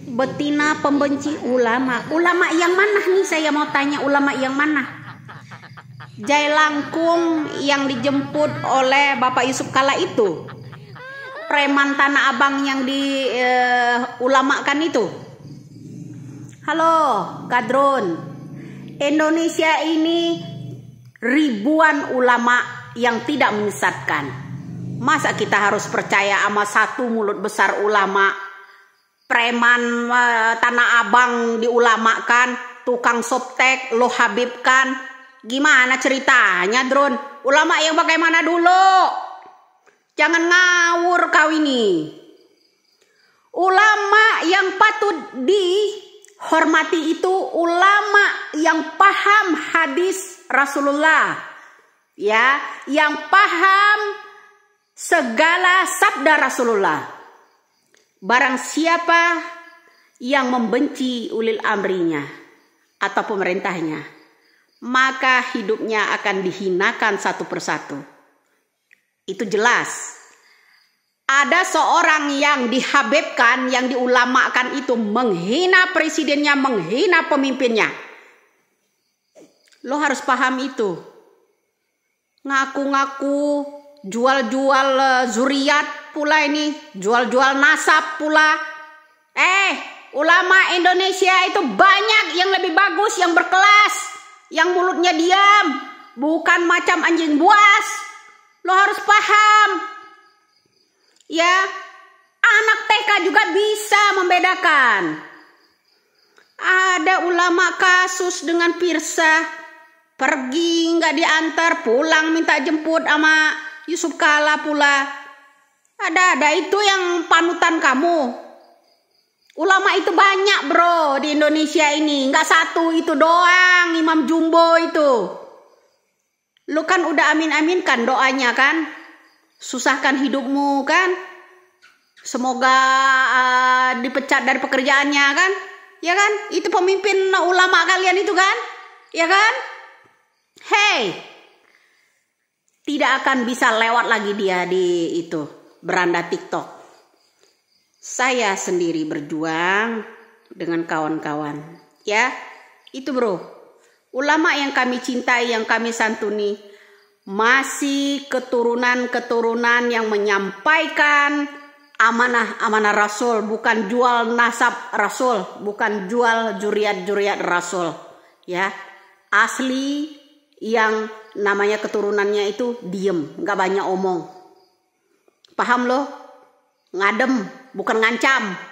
betina pembenci ulama. Ulama yang mana nih saya mau tanya ulama yang mana? Jai Langkung yang dijemput oleh Bapak Yusuf Kala itu. Preman Tanah Abang yang di uh, kan itu. Halo, kadron. Indonesia ini ribuan ulama yang tidak menyesatkan. Masa kita harus percaya sama satu mulut besar ulama preman uh, tanah abang diulamakan tukang soptek lo habibkan gimana ceritanya drone ulama yang bagaimana dulu jangan ngawur kau ini ulama yang patut dihormati itu ulama yang paham hadis Rasulullah ya yang paham segala sabda Rasulullah Barang siapa yang membenci ulil amrinya atau pemerintahnya, maka hidupnya akan dihinakan satu persatu. Itu jelas. Ada seorang yang dihabibkan, yang diulamakan itu menghina presidennya, menghina pemimpinnya. Lo harus paham itu. Ngaku-ngaku, jual-jual eh, zuriat, pula ini, jual-jual nasab pula. Eh, ulama Indonesia itu banyak yang lebih bagus, yang berkelas, yang mulutnya diam, bukan macam anjing buas. Lo harus paham. Ya, anak TK juga bisa membedakan. Ada ulama kasus dengan Pirsa, pergi nggak diantar, pulang minta jemput sama Yusuf Kala pula ada-ada itu yang panutan kamu. Ulama itu banyak bro di Indonesia ini. Nggak satu itu doang Imam Jumbo itu. Lu kan udah amin-aminkan doanya kan. Susahkan hidupmu kan. Semoga uh, dipecat dari pekerjaannya kan. Ya kan? Itu pemimpin ulama kalian itu kan. Ya kan? Hey. Tidak akan bisa lewat lagi dia di itu beranda TikTok. Saya sendiri berjuang dengan kawan-kawan. Ya, itu bro. Ulama yang kami cintai, yang kami santuni, masih keturunan-keturunan yang menyampaikan amanah-amanah Rasul, bukan jual nasab Rasul, bukan jual juriat-juriat Rasul. Ya, asli yang namanya keturunannya itu diem, nggak banyak omong. Paham loh? Ngadem, bukan ngancam.